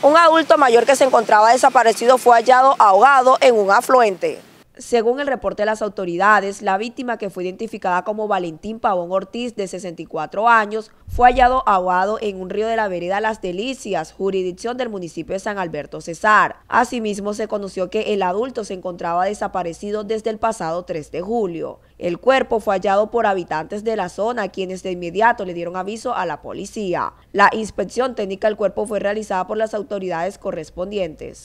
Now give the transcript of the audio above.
Un adulto mayor que se encontraba desaparecido fue hallado ahogado en un afluente. Según el reporte de las autoridades, la víctima que fue identificada como Valentín Pavón Ortiz, de 64 años, fue hallado ahogado en un río de la vereda Las Delicias, jurisdicción del municipio de San Alberto Cesar. Asimismo, se conoció que el adulto se encontraba desaparecido desde el pasado 3 de julio. El cuerpo fue hallado por habitantes de la zona, quienes de inmediato le dieron aviso a la policía. La inspección técnica del cuerpo fue realizada por las autoridades correspondientes.